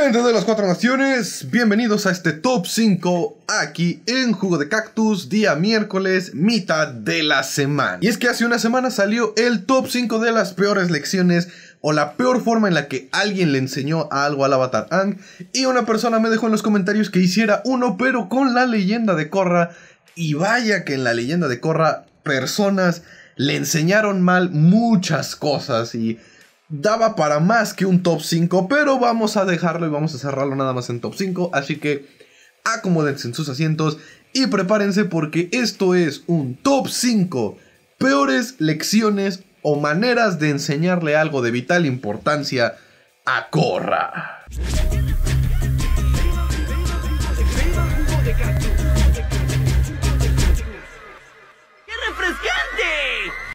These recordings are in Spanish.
Gente de las cuatro naciones, bienvenidos a este top 5 aquí en Jugo de Cactus, día miércoles, mitad de la semana. Y es que hace una semana salió el top 5 de las peores lecciones o la peor forma en la que alguien le enseñó algo al avatar Ang. Y una persona me dejó en los comentarios que hiciera uno, pero con la leyenda de Korra. Y vaya que en la leyenda de Korra, personas le enseñaron mal muchas cosas y daba para más que un top 5, pero vamos a dejarlo y vamos a cerrarlo nada más en top 5, así que acomódense en sus asientos y prepárense porque esto es un top 5 peores lecciones o maneras de enseñarle algo de vital importancia a Corra.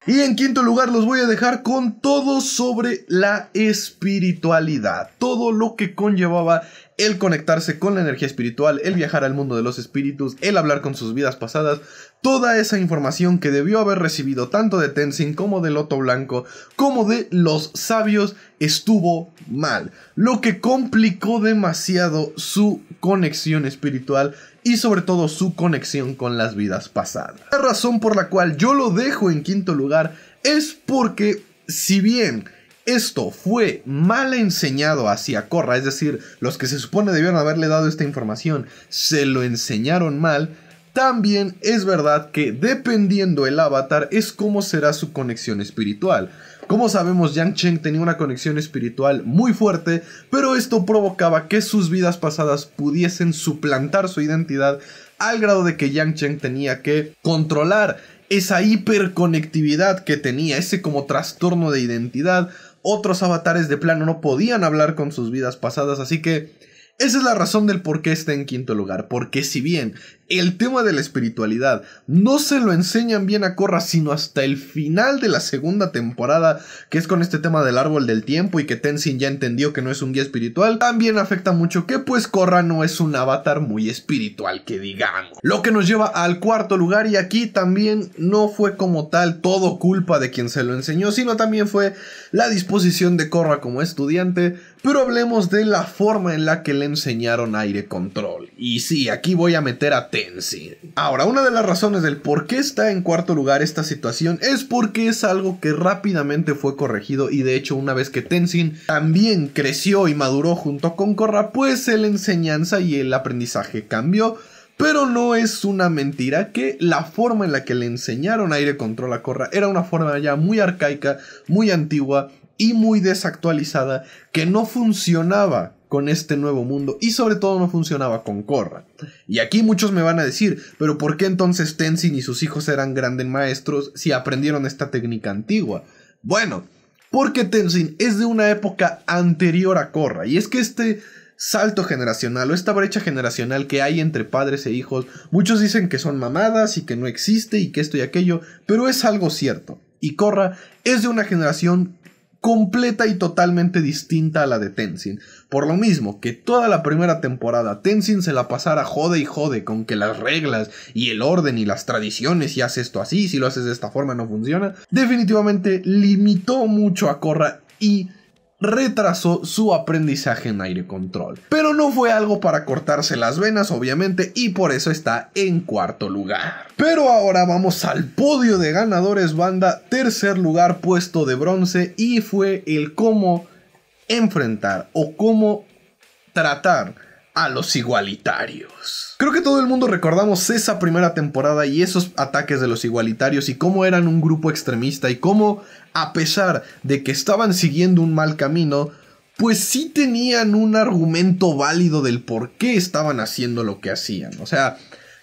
Y en quinto lugar los voy a dejar con todo sobre la espiritualidad, todo lo que conllevaba el conectarse con la energía espiritual, el viajar al mundo de los espíritus, el hablar con sus vidas pasadas, toda esa información que debió haber recibido tanto de Tenzin como de Loto Blanco, como de los sabios, estuvo mal, lo que complicó demasiado su conexión espiritual y sobre todo su conexión con las vidas pasadas. La razón por la cual yo lo dejo en quinto lugar es porque si bien esto fue mal enseñado hacia Corra, es decir, los que se supone debieron haberle dado esta información se lo enseñaron mal, también es verdad que dependiendo el avatar es como será su conexión espiritual. Como sabemos, Yang Cheng tenía una conexión espiritual muy fuerte, pero esto provocaba que sus vidas pasadas pudiesen suplantar su identidad al grado de que Yang Cheng tenía que controlar esa hiperconectividad que tenía, ese como trastorno de identidad. Otros avatares de plano no podían hablar con sus vidas pasadas, así que esa es la razón del por qué está en quinto lugar, porque si bien el tema de la espiritualidad no se lo enseñan bien a Korra sino hasta el final de la segunda temporada, que es con este tema del árbol del tiempo y que Tenzin ya entendió que no es un guía espiritual, también afecta mucho que pues Korra no es un avatar muy espiritual, que digamos. Lo que nos lleva al cuarto lugar y aquí también no fue como tal todo culpa de quien se lo enseñó, sino también fue la disposición de Korra como estudiante pero hablemos de la forma en la que le enseñaron aire control. Y sí, aquí voy a meter a Tenzin. Ahora, una de las razones del por qué está en cuarto lugar esta situación es porque es algo que rápidamente fue corregido y de hecho una vez que Tenzin también creció y maduró junto con Korra, pues el enseñanza y el aprendizaje cambió. Pero no es una mentira que la forma en la que le enseñaron aire control a Korra era una forma ya muy arcaica, muy antigua, y muy desactualizada que no funcionaba con este nuevo mundo y sobre todo no funcionaba con Korra. Y aquí muchos me van a decir, pero ¿por qué entonces Tenzin y sus hijos eran grandes maestros si aprendieron esta técnica antigua? Bueno, porque Tenzin es de una época anterior a Korra y es que este salto generacional o esta brecha generacional que hay entre padres e hijos, muchos dicen que son mamadas y que no existe y que esto y aquello, pero es algo cierto. Y Korra es de una generación completa y totalmente distinta a la de Tenzin. Por lo mismo que toda la primera temporada Tenzin se la pasara jode y jode con que las reglas y el orden y las tradiciones y haces esto así, si lo haces de esta forma no funciona, definitivamente limitó mucho a Corra y retrasó su aprendizaje en aire control. Pero no fue algo para cortarse las venas, obviamente, y por eso está en cuarto lugar. Pero ahora vamos al podio de ganadores banda, tercer lugar puesto de bronce, y fue el cómo enfrentar o cómo tratar a los igualitarios. Creo que todo el mundo recordamos esa primera temporada y esos ataques de los igualitarios y cómo eran un grupo extremista y cómo, a pesar de que estaban siguiendo un mal camino, pues sí tenían un argumento válido del por qué estaban haciendo lo que hacían. O sea,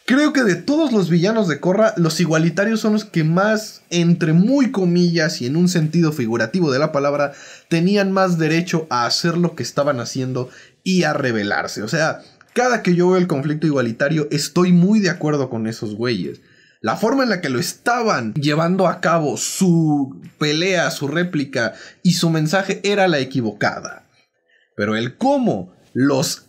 creo que de todos los villanos de Corra, los igualitarios son los que más, entre muy comillas y en un sentido figurativo de la palabra, tenían más derecho a hacer lo que estaban haciendo y a rebelarse. O sea, cada que yo veo el conflicto igualitario, estoy muy de acuerdo con esos güeyes. La forma en la que lo estaban llevando a cabo, su pelea, su réplica y su mensaje era la equivocada. Pero el cómo los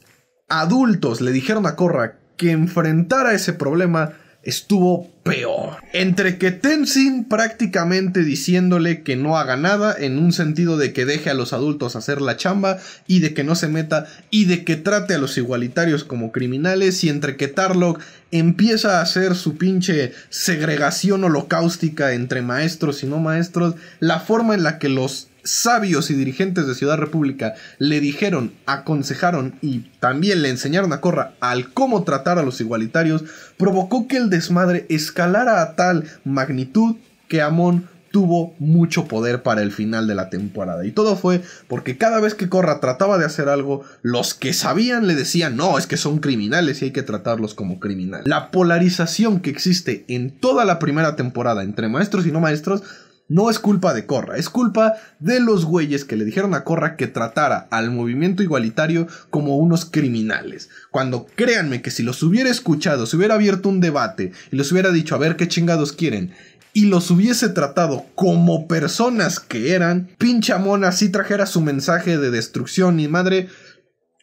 adultos le dijeron a Corra que enfrentara ese problema estuvo peor. Entre que Tenzin prácticamente diciéndole que no haga nada, en un sentido de que deje a los adultos hacer la chamba y de que no se meta y de que trate a los igualitarios como criminales, y entre que Tarlock empieza a hacer su pinche segregación holocaustica entre maestros y no maestros, la forma en la que los sabios y dirigentes de Ciudad República le dijeron, aconsejaron y también le enseñaron a Corra al cómo tratar a los igualitarios, provocó que el desmadre escalara a tal magnitud que Amon tuvo mucho poder para el final de la temporada. Y todo fue porque cada vez que Corra trataba de hacer algo, los que sabían le decían, no, es que son criminales y hay que tratarlos como criminales. La polarización que existe en toda la primera temporada entre maestros y no maestros no es culpa de Corra, es culpa de los güeyes que le dijeron a Corra que tratara al movimiento igualitario como unos criminales. Cuando créanme que si los hubiera escuchado, se hubiera abierto un debate y los hubiera dicho a ver qué chingados quieren, y los hubiese tratado como personas que eran, pincha mona si trajera su mensaje de destrucción y madre,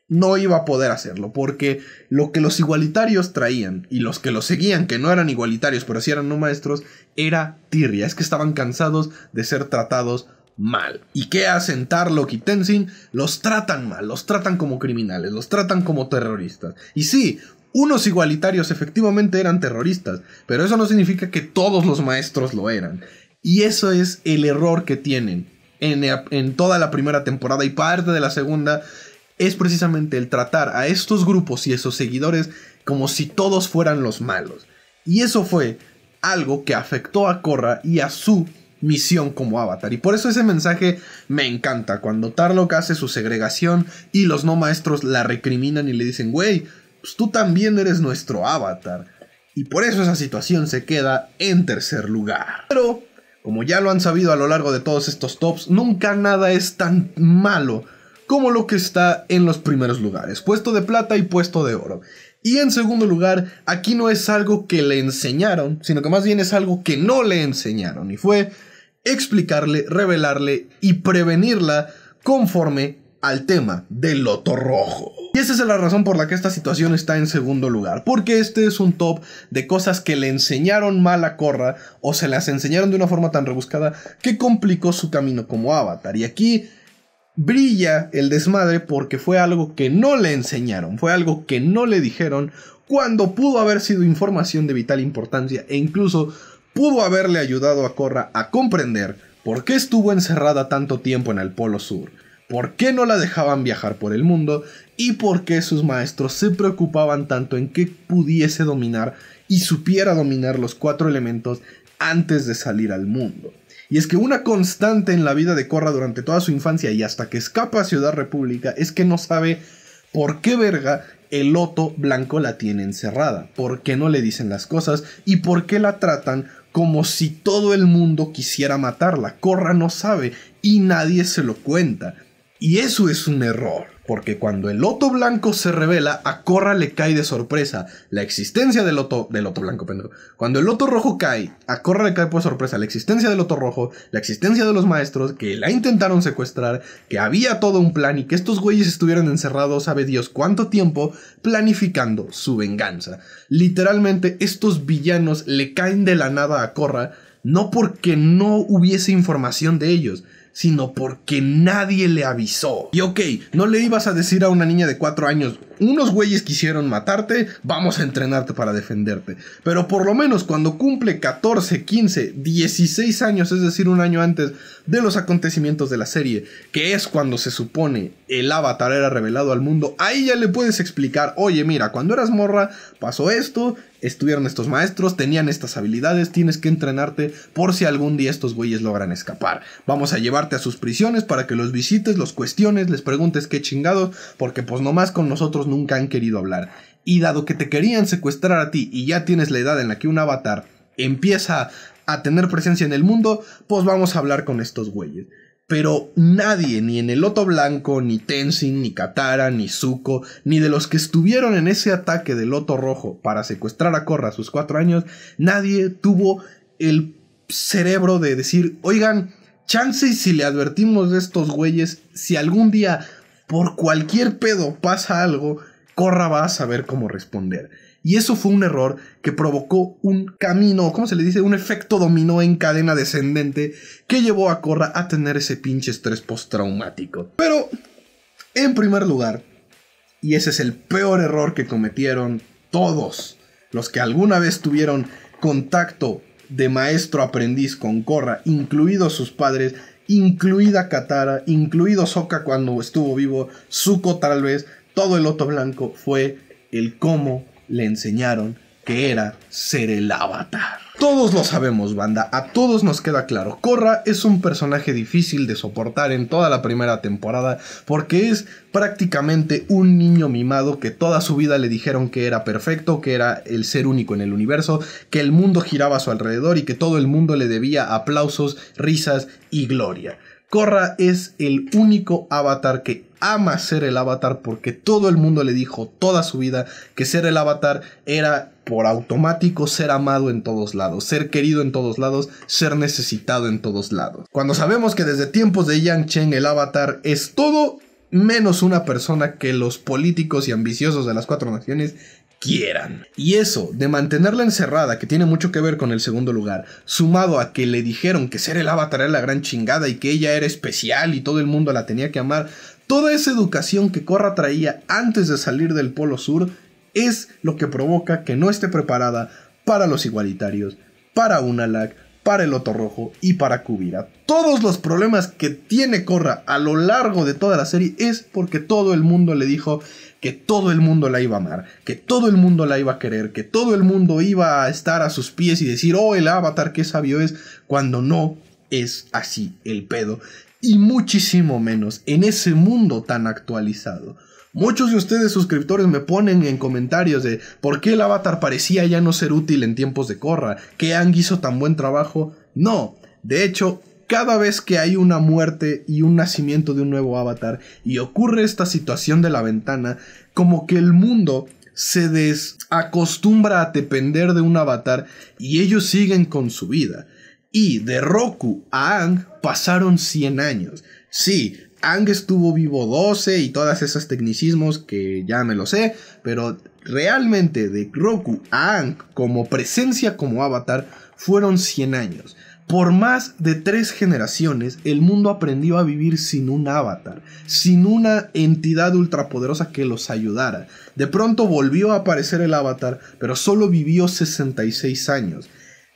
no iba a poder hacerlo, porque lo que los igualitarios traían y los que los seguían, que no eran igualitarios, pero sí eran no maestros, era tirria. Es que estaban cansados de ser tratados mal. ¿Y qué hacen Tarlok y Tenzin? Los tratan mal, los tratan como criminales, los tratan como terroristas. Y sí, unos igualitarios efectivamente eran terroristas, pero eso no significa que todos los maestros lo eran. Y eso es el error que tienen en, en toda la primera temporada y parte de la segunda es precisamente el tratar a estos grupos y a esos seguidores como si todos fueran los malos. Y eso fue algo que afectó a Korra y a su misión como avatar. Y por eso ese mensaje me encanta, cuando Tarlok hace su segregación y los no maestros la recriminan y le dicen, güey, pues tú también eres nuestro avatar. Y por eso esa situación se queda en tercer lugar. Pero, como ya lo han sabido a lo largo de todos estos tops, nunca nada es tan malo como lo que está en los primeros lugares, puesto de plata y puesto de oro. Y en segundo lugar, aquí no es algo que le enseñaron, sino que más bien es algo que no le enseñaron, y fue explicarle, revelarle y prevenirla conforme al tema del loto rojo. Y esa es la razón por la que esta situación está en segundo lugar, porque este es un top de cosas que le enseñaron mal a Corra. o se las enseñaron de una forma tan rebuscada que complicó su camino como avatar. Y aquí brilla el desmadre porque fue algo que no le enseñaron, fue algo que no le dijeron cuando pudo haber sido información de vital importancia e incluso pudo haberle ayudado a Corra a comprender por qué estuvo encerrada tanto tiempo en el Polo Sur, por qué no la dejaban viajar por el mundo y por qué sus maestros se preocupaban tanto en que pudiese dominar y supiera dominar los cuatro elementos antes de salir al mundo. Y es que una constante en la vida de Corra durante toda su infancia y hasta que escapa a Ciudad República es que no sabe por qué verga el loto blanco la tiene encerrada, por qué no le dicen las cosas y por qué la tratan como si todo el mundo quisiera matarla. Corra no sabe y nadie se lo cuenta. Y eso es un error porque cuando el loto blanco se revela, a Corra le cae de sorpresa la existencia del loto, del loto blanco, Pedro. Cuando el loto rojo cae, a Corra le cae por sorpresa la existencia del loto rojo, la existencia de los maestros que la intentaron secuestrar, que había todo un plan y que estos güeyes estuvieran encerrados, sabe Dios cuánto tiempo, planificando su venganza. Literalmente, estos villanos le caen de la nada a Corra, no porque no hubiese información de ellos, sino porque nadie le avisó. Y ok, no le ibas a decir a una niña de 4 años, unos güeyes quisieron matarte, vamos a entrenarte para defenderte. Pero por lo menos cuando cumple 14, 15, 16 años, es decir, un año antes de los acontecimientos de la serie, que es cuando se supone el avatar era revelado al mundo, ahí ya le puedes explicar, oye mira, cuando eras morra pasó esto, estuvieron estos maestros, tenían estas habilidades, tienes que entrenarte por si algún día estos güeyes logran escapar. Vamos a llevarte a sus prisiones para que los visites, los cuestiones, les preguntes qué chingados, porque pues nomás con nosotros nunca han querido hablar. Y dado que te querían secuestrar a ti y ya tienes la edad en la que un avatar empieza a tener presencia en el mundo, pues vamos a hablar con estos güeyes. Pero nadie, ni en el Loto Blanco, ni Tenzin, ni Katara, ni Zuko, ni de los que estuvieron en ese ataque del Loto Rojo para secuestrar a Korra a sus cuatro años, nadie tuvo el cerebro de decir, oigan, Chance si le advertimos de estos güeyes, si algún día por cualquier pedo pasa algo, Corra va a saber cómo responder. Y eso fue un error que provocó un camino, ¿cómo se le dice? Un efecto dominó en cadena descendente que llevó a Corra a tener ese pinche estrés postraumático. Pero, en primer lugar, y ese es el peor error que cometieron todos los que alguna vez tuvieron contacto de maestro aprendiz con Corra, incluidos sus padres, incluida Katara, incluido Soka cuando estuvo vivo, Zuko tal vez, todo el Loto Blanco fue el cómo le enseñaron que era ser el avatar. Todos lo sabemos, banda, a todos nos queda claro. Korra es un personaje difícil de soportar en toda la primera temporada porque es prácticamente un niño mimado que toda su vida le dijeron que era perfecto, que era el ser único en el universo, que el mundo giraba a su alrededor y que todo el mundo le debía aplausos, risas y gloria. Korra es el único avatar que ama ser el avatar porque todo el mundo le dijo toda su vida que ser el avatar era por automático ser amado en todos lados, ser querido en todos lados, ser necesitado en todos lados. Cuando sabemos que desde tiempos de Yang Cheng el avatar es todo menos una persona que los políticos y ambiciosos de las cuatro naciones quieran. Y eso, de mantenerla encerrada, que tiene mucho que ver con el segundo lugar, sumado a que le dijeron que ser el avatar era la gran chingada y que ella era especial y todo el mundo la tenía que amar, Toda esa educación que Corra traía antes de salir del Polo Sur es lo que provoca que no esté preparada para los igualitarios, para Unalak, para el Loto Rojo y para Kubira. Todos los problemas que tiene Corra a lo largo de toda la serie es porque todo el mundo le dijo que todo el mundo la iba a amar, que todo el mundo la iba a querer, que todo el mundo iba a estar a sus pies y decir, oh, el avatar, qué sabio es, cuando no es así el pedo y muchísimo menos en ese mundo tan actualizado. Muchos de ustedes suscriptores me ponen en comentarios de por qué el avatar parecía ya no ser útil en tiempos de Corra, que Ang hizo tan buen trabajo. No, de hecho, cada vez que hay una muerte y un nacimiento de un nuevo avatar y ocurre esta situación de la ventana, como que el mundo se desacostumbra a depender de un avatar y ellos siguen con su vida. Y de Roku a Ang pasaron 100 años. Sí, Ang estuvo vivo 12 y todas esas tecnicismos que ya me lo sé, pero realmente de Roku a Ang como presencia como avatar fueron 100 años. Por más de tres generaciones, el mundo aprendió a vivir sin un avatar, sin una entidad ultrapoderosa que los ayudara. De pronto volvió a aparecer el avatar, pero solo vivió 66 años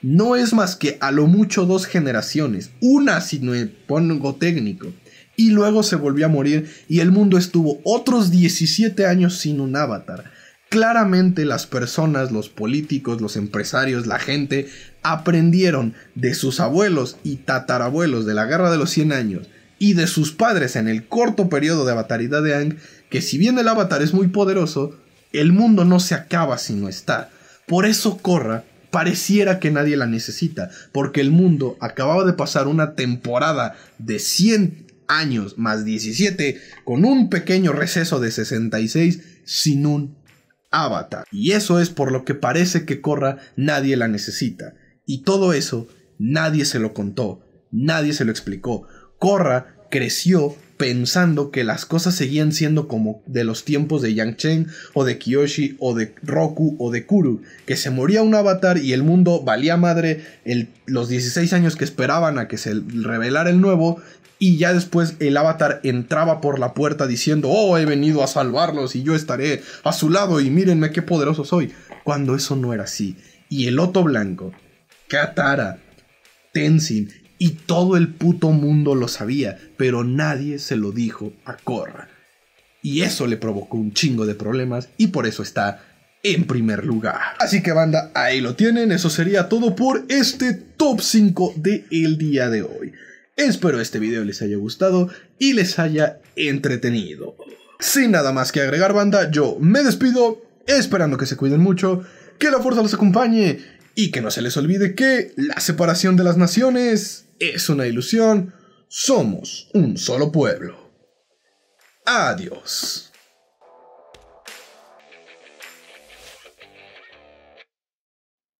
no es más que a lo mucho dos generaciones, una si me pongo técnico, y luego se volvió a morir y el mundo estuvo otros 17 años sin un avatar. Claramente las personas, los políticos, los empresarios, la gente aprendieron de sus abuelos y tatarabuelos de la Guerra de los 100 Años y de sus padres en el corto periodo de avataridad de Ang que si bien el avatar es muy poderoso, el mundo no se acaba si no está. Por eso corra pareciera que nadie la necesita, porque el mundo acababa de pasar una temporada de 100 años más 17, con un pequeño receso de 66, sin un avatar. Y eso es por lo que parece que Corra nadie la necesita. Y todo eso nadie se lo contó, nadie se lo explicó. Corra creció pensando que las cosas seguían siendo como de los tiempos de Yang Cheng... o de Kiyoshi o de Roku o de Kuru, que se moría un avatar y el mundo valía madre los 16 años que esperaban a que se revelara el nuevo y ya después el avatar entraba por la puerta diciendo, oh, he venido a salvarlos y yo estaré a su lado y mírenme qué poderoso soy, cuando eso no era así. Y el Loto Blanco, Katara, Tenzin y todo el puto mundo lo sabía, pero nadie se lo dijo a Korra. Y eso le provocó un chingo de problemas y por eso está en primer lugar. Así que banda, ahí lo tienen, eso sería todo por este top 5 del el día de hoy. Espero este video les haya gustado y les haya entretenido. Sin nada más que agregar banda, yo me despido, esperando que se cuiden mucho, que la fuerza los acompañe y que no se les olvide que la separación de las naciones es una ilusión, somos un solo pueblo. Adiós.